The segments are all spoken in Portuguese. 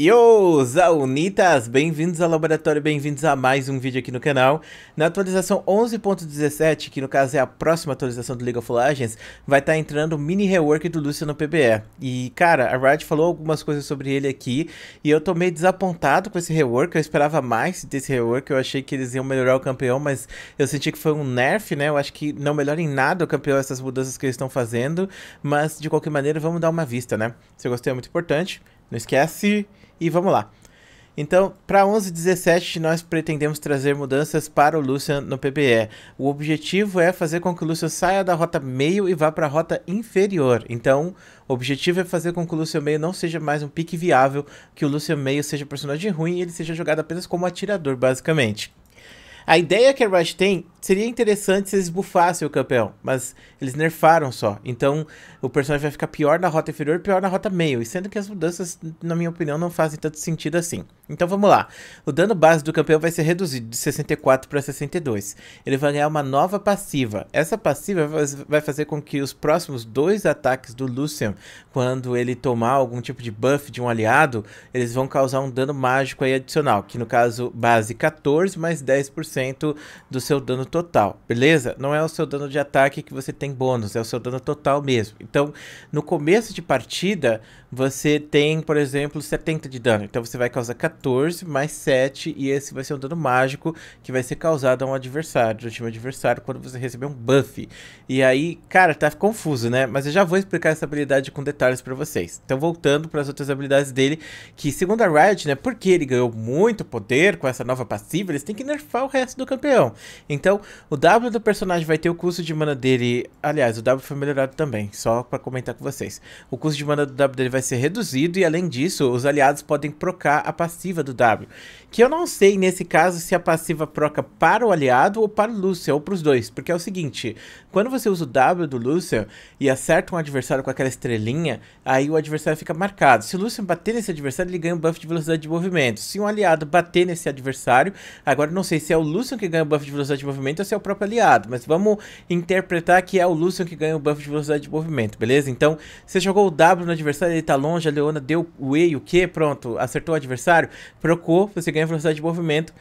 Yo, Zaunitas! Bem-vindos ao laboratório, bem-vindos a mais um vídeo aqui no canal. Na atualização 11.17, que no caso é a próxima atualização do League of Legends, vai estar tá entrando o mini rework do Lúcio no PBE. E, cara, a Riot falou algumas coisas sobre ele aqui, e eu tô meio desapontado com esse rework, eu esperava mais desse rework, eu achei que eles iam melhorar o campeão, mas eu senti que foi um nerf, né? Eu acho que não melhora em nada o campeão essas mudanças que eles estão fazendo, mas de qualquer maneira vamos dar uma vista, né? Se eu gostei é muito importante, não esquece e vamos lá. Então, para 11 17 nós pretendemos trazer mudanças para o Lucian no PBE. O objetivo é fazer com que o Lucian saia da rota meio e vá para a rota inferior. Então, o objetivo é fazer com que o Lucian meio não seja mais um pique viável, que o Lucian meio seja personagem ruim e ele seja jogado apenas como atirador, basicamente. A ideia que a Riot tem seria interessante se eles bufassem o campeão, mas eles nerfaram só. Então o personagem vai ficar pior na rota inferior, pior na rota meio. E sendo que as mudanças, na minha opinião, não fazem tanto sentido assim. Então vamos lá. O dano base do campeão vai ser reduzido de 64 para 62. Ele vai ganhar uma nova passiva. Essa passiva vai fazer com que os próximos dois ataques do Lucian, quando ele tomar algum tipo de buff de um aliado, eles vão causar um dano mágico aí adicional, que no caso base 14 mais 10% do seu dano total. Beleza? Não é o seu dano de ataque que você tem bônus, é o seu dano total mesmo. Então, no começo de partida, você tem, por exemplo, 70 de dano. Então você vai causar 14 14 mais 7 e esse vai ser um dano mágico que vai ser causado a um adversário, do time adversário, quando você receber um buff. E aí, cara, tá confuso, né? Mas eu já vou explicar essa habilidade com detalhes para vocês. Então, voltando para as outras habilidades dele, que segundo a Riot, né, porque ele ganhou muito poder com essa nova passiva, eles têm que nerfar o resto do campeão. Então, o W do personagem vai ter o custo de mana dele, aliás, o W foi melhorado também, só para comentar com vocês. O custo de mana do W dele vai ser reduzido e além disso, os aliados podem procar a passiva passiva do W. Que eu não sei nesse caso se a passiva proca para o aliado ou para o Lúcia, ou para os dois. Porque é o seguinte: quando você usa o W do Lúcia e acerta um adversário com aquela estrelinha, aí o adversário fica marcado. Se o Lúcia bater nesse adversário, ele ganha um buff de velocidade de movimento. Se um aliado bater nesse adversário, agora não sei se é o Lúcio que ganha o buff de velocidade de movimento ou se é o próprio aliado. Mas vamos interpretar que é o Lúcio que ganha o buff de velocidade de movimento, beleza? Então, você jogou o W no adversário, ele tá longe, a Leona deu o E e o Q, pronto, acertou o adversário pro você ganha velocidade de movimento.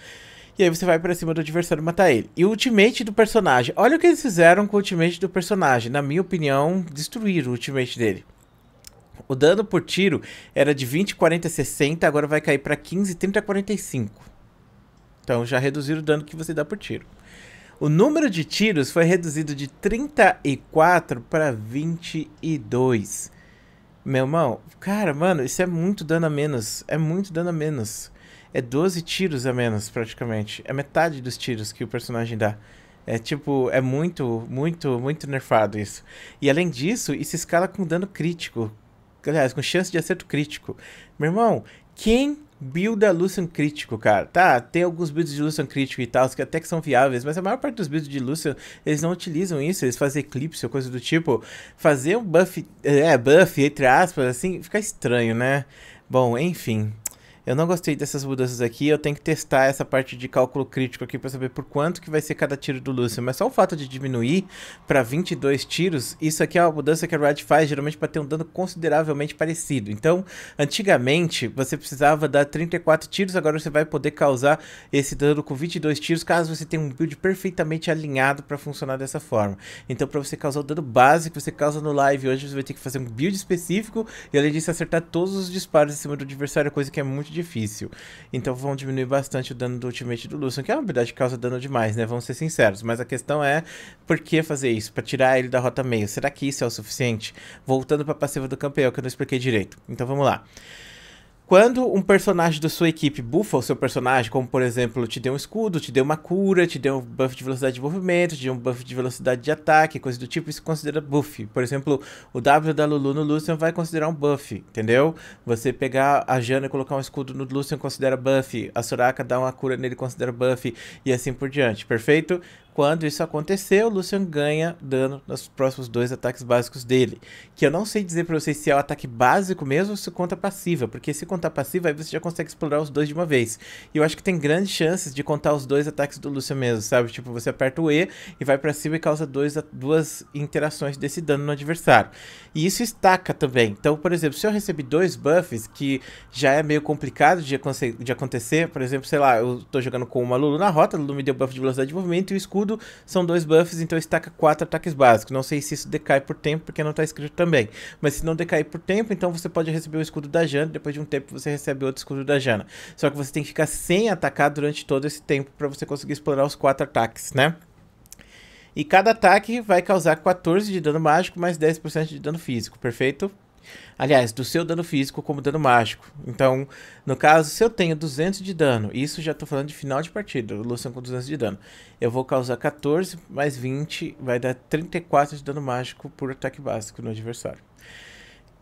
E aí você vai para cima do adversário matar ele. E o ultimate do personagem. Olha o que eles fizeram com o ultimate do personagem. Na minha opinião, destruíram o ultimate dele. O dano por tiro era de 20, 40, 60, agora vai cair para 15, 30, 45. Então já reduziram o dano que você dá por tiro. O número de tiros foi reduzido de 34 para 22. Meu irmão, cara, mano, isso é muito dano a menos. É muito dano a menos. É 12 tiros a menos, praticamente. É metade dos tiros que o personagem dá. É tipo, é muito, muito, muito nerfado isso. E além disso, isso escala com dano crítico. Aliás, com chance de acerto crítico. Meu irmão, quem Build Builda Lucian Crítico, cara. Tá, tem alguns builds de Lucian Crítico e tal, que até que são viáveis, mas a maior parte dos builds de Lucian, eles não utilizam isso, eles fazem Eclipse ou coisa do tipo. Fazer um buff, é, buff, entre aspas, assim, fica estranho, né? Bom, enfim eu não gostei dessas mudanças aqui, eu tenho que testar essa parte de cálculo crítico aqui para saber por quanto que vai ser cada tiro do Lúcio. Mas só o fato de diminuir para 22 tiros, isso aqui é uma mudança que a Riot faz geralmente para ter um dano consideravelmente parecido. Então, antigamente, você precisava dar 34 tiros, agora você vai poder causar esse dano com 22 tiros, caso você tenha um build perfeitamente alinhado para funcionar dessa forma. Então, para você causar o dano base que você causa no live hoje, você vai ter que fazer um build específico e, além disso, acertar todos os disparos em cima do adversário, coisa que é muito difícil. Então vão diminuir bastante o dano do ultimate do Lucian, que é uma habilidade que causa dano demais, né? Vamos ser sinceros. Mas a questão é, por que fazer isso? Pra tirar ele da rota meio. Será que isso é o suficiente? Voltando pra passiva do campeão, que eu não expliquei direito. Então vamos lá. Quando um personagem da sua equipe bufa o seu personagem, como por exemplo, te deu um escudo, te deu uma cura, te deu um buff de velocidade de movimento, te deu um buff de velocidade de ataque, coisa do tipo, isso considera buff. Por exemplo, o W da Lulu no Lucian vai considerar um buff, entendeu? Você pegar a Jana e colocar um escudo no Lucian considera buff, a Soraka dar uma cura nele considera buff, e assim por diante, perfeito? Quando isso aconteceu, o Lucian ganha dano nos próximos dois ataques básicos dele. Que eu não sei dizer pra vocês se é o ataque básico mesmo ou se conta passiva. Porque se contar passiva, aí você já consegue explorar os dois de uma vez. E eu acho que tem grandes chances de contar os dois ataques do Lucian mesmo, sabe? Tipo, você aperta o E e vai para cima e causa dois, duas interações desse dano no adversário. E isso estaca também. Então, por exemplo, se eu recebi dois buffs, que já é meio complicado de, de acontecer, por exemplo, sei lá, eu tô jogando com uma Lulu na rota, a Lulu me deu buff de velocidade de movimento e o escudo são dois buffs, então estaca quatro ataques básicos. Não sei se isso decai por tempo, porque não está escrito também. Mas se não decair por tempo, então você pode receber o escudo da Jana, depois de um tempo você recebe outro escudo da Jana. Só que você tem que ficar sem atacar durante todo esse tempo para você conseguir explorar os quatro ataques, né? E cada ataque vai causar 14 de dano mágico mais 10% de dano físico, perfeito? Aliás, do seu dano físico como dano mágico. Então, no caso, se eu tenho 200 de dano, isso já estou falando de final de partida, o Lucian com 200 de dano, eu vou causar 14 mais 20, vai dar 34 de dano mágico por ataque básico no adversário.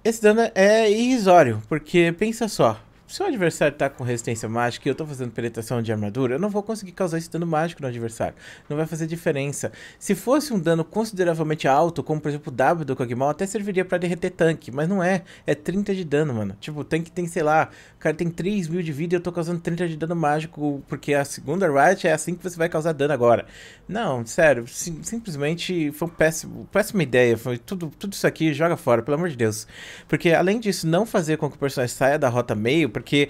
Esse dano é irrisório, porque pensa só, se o adversário tá com resistência mágica e eu tô fazendo penetração de armadura, eu não vou conseguir causar esse dano mágico no adversário. Não vai fazer diferença. Se fosse um dano consideravelmente alto, como por exemplo o W do Kog'Maw, até serviria para derreter tanque, mas não é. É 30 de dano, mano. Tipo, o tanque tem, sei lá, o cara tem 3 mil de vida e eu tô causando 30 de dano mágico, porque a segunda Riot é assim que você vai causar dano agora. Não, sério, sim, simplesmente foi um péssimo, péssima ideia. Foi tudo, tudo isso aqui, joga fora, pelo amor de Deus. Porque além disso, não fazer com que o personagem saia da rota meio, porque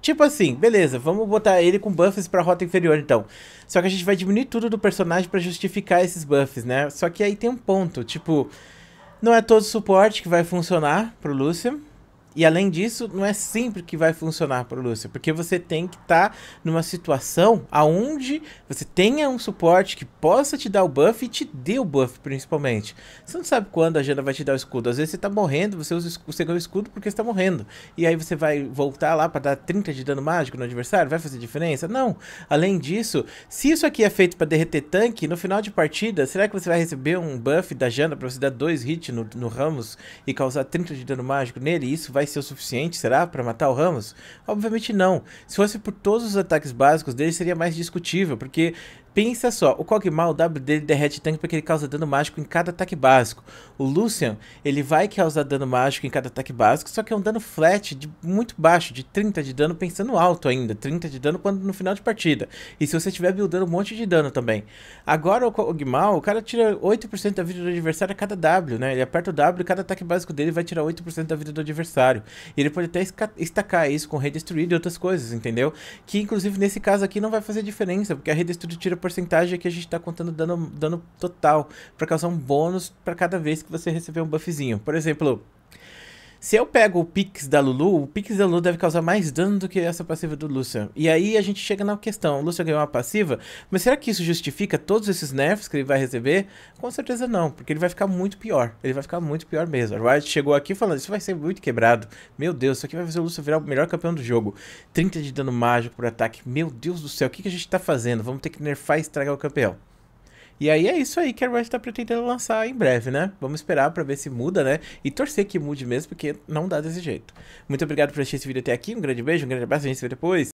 Tipo assim, beleza, vamos botar ele com buffs pra rota inferior, então. Só que a gente vai diminuir tudo do personagem pra justificar esses buffs, né? Só que aí tem um ponto, tipo... Não é todo suporte que vai funcionar pro Lucian. E além disso, não é sempre que vai funcionar para Lúcia porque você tem que estar tá numa situação aonde você tenha um suporte que possa te dar o buff e te dê o buff, principalmente. Você não sabe quando a Jana vai te dar o escudo. Às vezes você está morrendo, você usa o segundo escudo porque está morrendo. E aí você vai voltar lá para dar 30 de dano mágico no adversário, vai fazer diferença? Não. Além disso, se isso aqui é feito para derreter tanque, no final de partida, será que você vai receber um buff da Jana para você dar dois hits no, no Ramos e causar 30 de dano mágico nele? E isso vai vai ser o suficiente, será, para matar o Ramos? Obviamente não. Se fosse por todos os ataques básicos dele, seria mais discutível, porque Pensa só, o Kog'Maw, o W dele derrete tanque porque ele causa dano mágico em cada ataque básico. O Lucian, ele vai causar dano mágico em cada ataque básico, só que é um dano flat de muito baixo, de 30 de dano pensando alto ainda, 30 de dano quando no final de partida. E se você estiver buildando um monte de dano também. Agora o Kog'Maw, o cara tira 8% da vida do adversário a cada W, né? Ele aperta o W e cada ataque básico dele vai tirar 8% da vida do adversário. E ele pode até estacar isso com Redestruído e outras coisas, entendeu? Que inclusive nesse caso aqui não vai fazer diferença, porque a Redestruído tira porcentagem que a gente está contando dano, dano total para causar um bônus para cada vez que você receber um buffzinho. Por exemplo, se eu pego o Pix da Lulu, o Pix da Lulu deve causar mais dano do que essa passiva do Lucian. E aí a gente chega na questão, o Lucian ganhou uma passiva, mas será que isso justifica todos esses nerfs que ele vai receber? Com certeza não, porque ele vai ficar muito pior. Ele vai ficar muito pior mesmo. A Riot chegou aqui falando, isso vai ser muito quebrado. Meu Deus, isso aqui vai fazer o Lucian virar o melhor campeão do jogo. 30 de dano mágico por ataque. Meu Deus do céu, o que, que a gente tá fazendo? Vamos ter que nerfar e estragar o campeão. E aí é isso aí que a Riot tá pretendendo lançar em breve, né? Vamos esperar para ver se muda, né? E torcer que mude mesmo, porque não dá desse jeito. Muito obrigado por assistir esse vídeo até aqui. Um grande beijo, um grande abraço. A gente se vê depois.